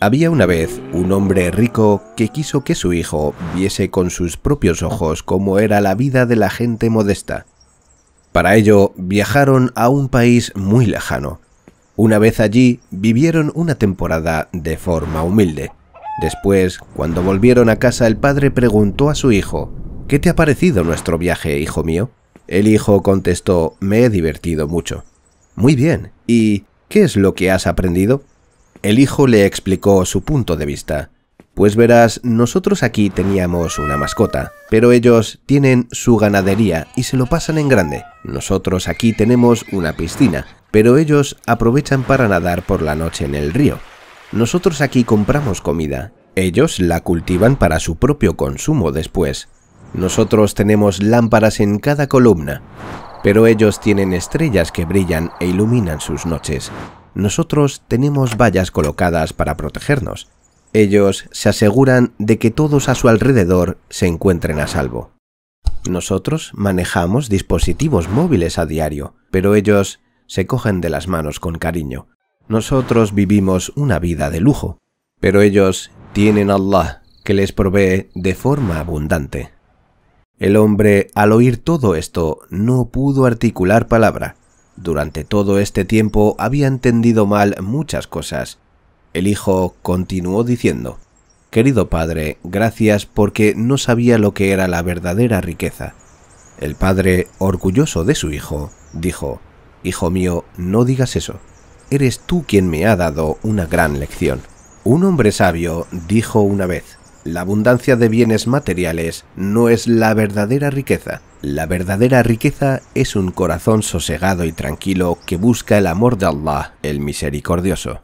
Había una vez un hombre rico que quiso que su hijo viese con sus propios ojos cómo era la vida de la gente modesta. Para ello viajaron a un país muy lejano. Una vez allí vivieron una temporada de forma humilde. Después, cuando volvieron a casa, el padre preguntó a su hijo, ¿Qué te ha parecido nuestro viaje, hijo mío? El hijo contestó, me he divertido mucho. Muy bien, ¿y qué es lo que has aprendido? el hijo le explicó su punto de vista. Pues verás, nosotros aquí teníamos una mascota, pero ellos tienen su ganadería y se lo pasan en grande. Nosotros aquí tenemos una piscina, pero ellos aprovechan para nadar por la noche en el río. Nosotros aquí compramos comida, ellos la cultivan para su propio consumo después. Nosotros tenemos lámparas en cada columna, pero ellos tienen estrellas que brillan e iluminan sus noches. Nosotros tenemos vallas colocadas para protegernos. Ellos se aseguran de que todos a su alrededor se encuentren a salvo. Nosotros manejamos dispositivos móviles a diario, pero ellos se cogen de las manos con cariño. Nosotros vivimos una vida de lujo, pero ellos tienen a Allah que les provee de forma abundante. El hombre, al oír todo esto, no pudo articular palabra, durante todo este tiempo había entendido mal muchas cosas. El hijo continuó diciendo, Querido padre, gracias porque no sabía lo que era la verdadera riqueza. El padre, orgulloso de su hijo, dijo, Hijo mío, no digas eso. Eres tú quien me ha dado una gran lección. Un hombre sabio dijo una vez, La abundancia de bienes materiales no es la verdadera riqueza. La verdadera riqueza es un corazón sosegado y tranquilo que busca el amor de Allah, el misericordioso.